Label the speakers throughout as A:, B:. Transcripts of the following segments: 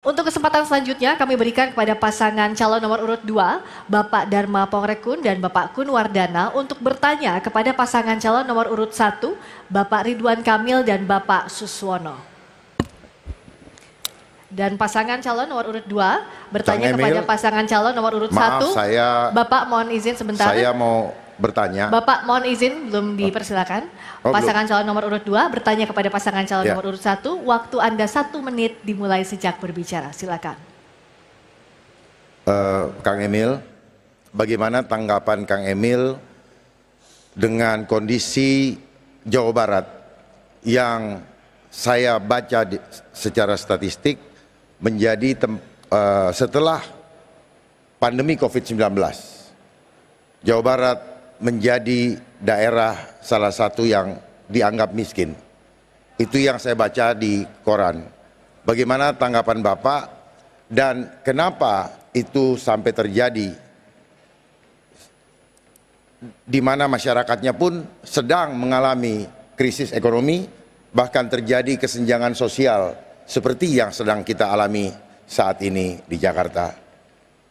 A: Untuk kesempatan selanjutnya kami berikan kepada pasangan calon nomor urut 2, Bapak Dharma Pongrekun dan Bapak Kun Wardana untuk bertanya kepada pasangan calon nomor urut 1, Bapak Ridwan Kamil dan Bapak Suswono. Dan pasangan calon nomor urut 2 bertanya Emil, kepada pasangan calon nomor urut satu, 1. Bapak mohon izin sebentar. Saya
B: mau bertanya.
A: Bapak mohon izin belum oh. dipersilakan. Oh, pasangan belum. calon nomor urut 2 bertanya kepada pasangan calon ya. nomor urut 1. Waktu Anda satu menit dimulai sejak berbicara. Silakan.
B: Uh, Kang Emil, bagaimana tanggapan Kang Emil dengan kondisi Jawa Barat yang saya baca di, secara statistik menjadi tem, uh, setelah pandemi COVID-19. Jawa Barat menjadi daerah salah satu yang dianggap miskin. Itu yang saya baca di koran. Bagaimana tanggapan Bapak dan kenapa itu sampai terjadi? Di mana masyarakatnya pun sedang mengalami krisis ekonomi, bahkan terjadi kesenjangan sosial seperti yang sedang kita alami saat ini di Jakarta.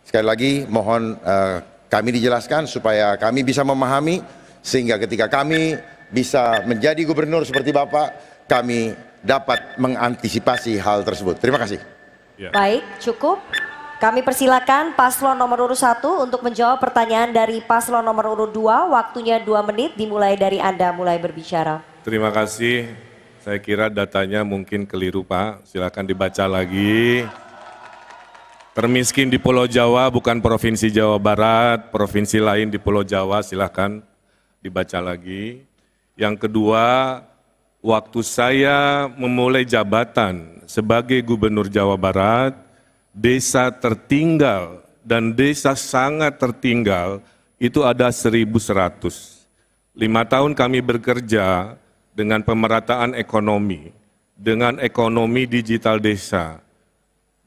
B: Sekali lagi mohon uh, kami dijelaskan supaya kami bisa memahami sehingga ketika kami bisa menjadi gubernur seperti Bapak, kami dapat mengantisipasi hal tersebut. Terima kasih.
C: Ya. Baik, cukup. Kami persilakan paslon nomor urut satu untuk menjawab pertanyaan dari paslon nomor urut dua. Waktunya dua menit dimulai dari Anda mulai berbicara.
D: Terima kasih. Saya kira datanya mungkin keliru Pak. Silakan dibaca lagi. Termiskin di Pulau Jawa bukan Provinsi Jawa Barat, provinsi lain di Pulau Jawa silahkan dibaca lagi. Yang kedua, waktu saya memulai jabatan sebagai Gubernur Jawa Barat, desa tertinggal dan desa sangat tertinggal itu ada 1.100. Lima tahun kami bekerja dengan pemerataan ekonomi, dengan ekonomi digital desa,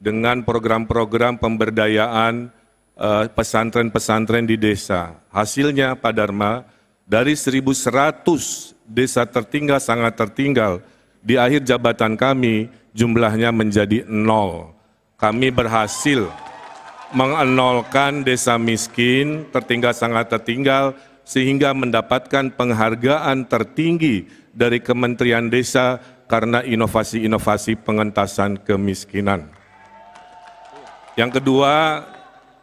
D: dengan program-program pemberdayaan eh, pesantren-pesantren di desa. Hasilnya Pak Dharma, dari 1.100 desa tertinggal sangat tertinggal, di akhir jabatan kami jumlahnya menjadi nol. Kami berhasil mengenolkan desa miskin, tertinggal sangat tertinggal, sehingga mendapatkan penghargaan tertinggi dari Kementerian Desa karena inovasi-inovasi pengentasan kemiskinan. Yang kedua,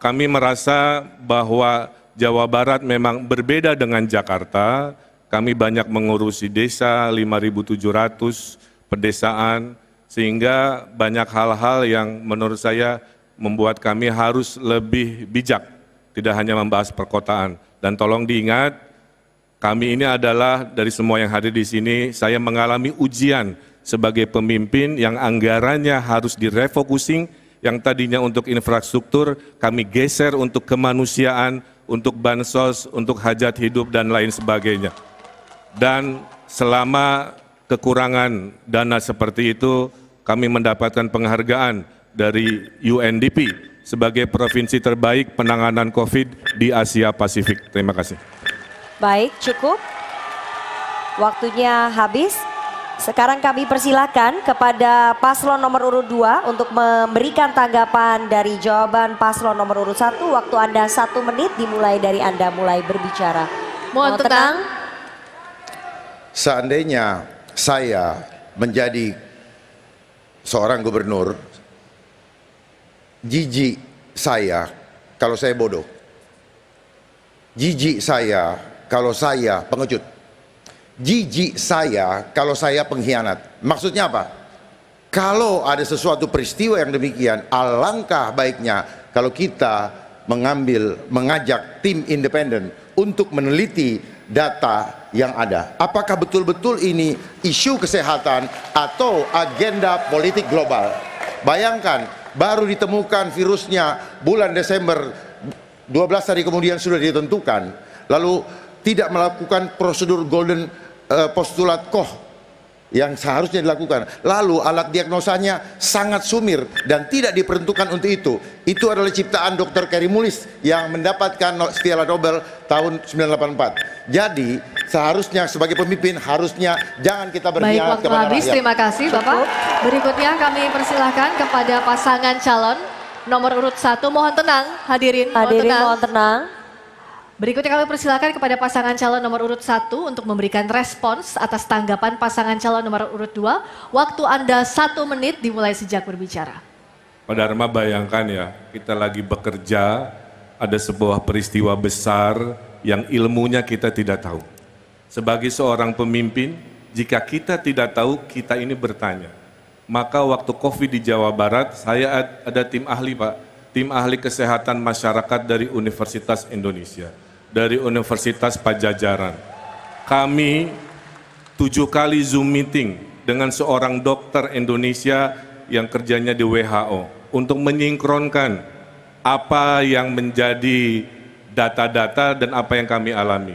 D: kami merasa bahwa Jawa Barat memang berbeda dengan Jakarta. Kami banyak mengurusi desa 5.700 pedesaan sehingga banyak hal-hal yang menurut saya membuat kami harus lebih bijak, tidak hanya membahas perkotaan. Dan tolong diingat, kami ini adalah dari semua yang hadir di sini, saya mengalami ujian sebagai pemimpin yang anggarannya harus direfocusing yang tadinya untuk infrastruktur kami geser untuk kemanusiaan, untuk bansos, untuk hajat hidup dan lain sebagainya. Dan selama kekurangan dana seperti itu kami mendapatkan penghargaan dari UNDP sebagai provinsi terbaik penanganan COVID di Asia Pasifik. Terima kasih.
C: Baik, cukup. Waktunya habis. Sekarang kami persilakan kepada paslon nomor urut 2 untuk memberikan tanggapan dari jawaban paslon nomor urut 1. Waktu Anda satu menit dimulai dari Anda mulai berbicara. Mohon tenang.
B: Seandainya saya menjadi seorang gubernur, jijik saya kalau saya bodoh. Jijik saya kalau saya pengecut jijik saya kalau saya pengkhianat. Maksudnya apa? Kalau ada sesuatu peristiwa yang demikian, alangkah baiknya kalau kita mengambil, mengajak tim independen untuk meneliti data yang ada. Apakah betul-betul ini isu kesehatan atau agenda politik global? Bayangkan, baru ditemukan virusnya bulan Desember 12 hari kemudian sudah ditentukan. Lalu tidak melakukan prosedur golden uh, postulat koh yang seharusnya dilakukan. Lalu alat diagnosanya sangat sumir dan tidak diperuntukkan untuk itu. Itu adalah ciptaan dokter Kerry Mulis yang mendapatkan Piala Nobel tahun 1984. Jadi seharusnya sebagai pemimpin harusnya jangan kita waktu kepada habis, rakyat. terima kasih Bapak.
A: Berikutnya kami persilahkan kepada pasangan calon nomor urut satu. Mohon tenang hadirin. Hadirin tenang. Mohon tenang. Berikutnya kami persilakan kepada pasangan calon nomor urut 1 untuk memberikan respons atas tanggapan pasangan calon nomor urut 2. Waktu Anda satu menit dimulai sejak berbicara.
D: Pak Dharma bayangkan ya, kita lagi bekerja, ada sebuah peristiwa besar yang ilmunya kita tidak tahu. Sebagai seorang pemimpin, jika kita tidak tahu, kita ini bertanya. Maka waktu COVID di Jawa Barat, saya ada tim ahli Pak, tim ahli kesehatan masyarakat dari Universitas Indonesia dari Universitas Pajajaran. Kami tujuh kali Zoom meeting dengan seorang dokter Indonesia yang kerjanya di WHO untuk menyingkronkan apa yang menjadi data-data dan apa yang kami alami.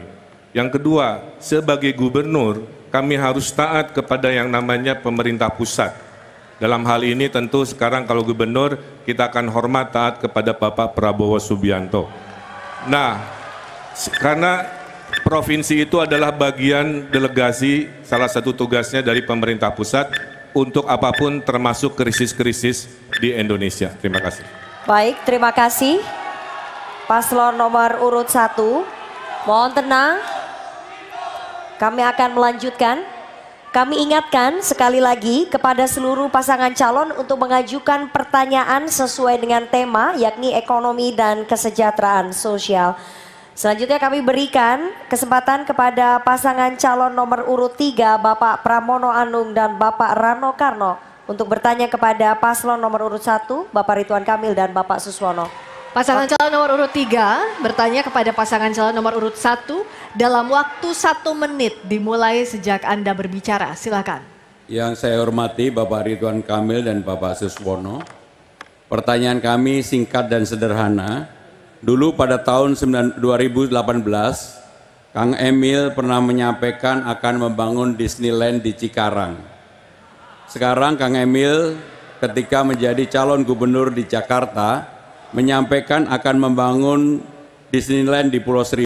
D: Yang kedua, sebagai gubernur, kami harus taat kepada yang namanya pemerintah pusat. Dalam hal ini tentu sekarang kalau gubernur kita akan hormat taat kepada Bapak Prabowo Subianto. Nah, karena provinsi itu adalah bagian delegasi salah satu tugasnya dari pemerintah pusat untuk apapun termasuk krisis-krisis di Indonesia. Terima kasih.
C: Baik, terima kasih. Paslon nomor urut 1, mohon tenang. Kami akan melanjutkan. Kami ingatkan sekali lagi kepada seluruh pasangan calon untuk mengajukan pertanyaan sesuai dengan tema yakni ekonomi dan kesejahteraan sosial. Selanjutnya kami berikan kesempatan kepada pasangan calon nomor urut 3 Bapak Pramono Anung dan Bapak Rano Karno untuk bertanya kepada paslon nomor urut 1 Bapak Rituan Kamil dan Bapak Suswono. Pasangan
A: calon nomor urut 3
C: bertanya kepada pasangan
A: calon nomor urut 1 dalam waktu satu menit dimulai sejak Anda berbicara. Silakan.
D: Yang saya hormati Bapak Ridwan Kamil dan Bapak Suswono, pertanyaan kami singkat dan sederhana Dulu pada tahun 2018, Kang Emil pernah menyampaikan akan membangun Disneyland di Cikarang. Sekarang Kang Emil ketika menjadi calon gubernur di Jakarta menyampaikan akan membangun Disneyland di Pulau Seribu.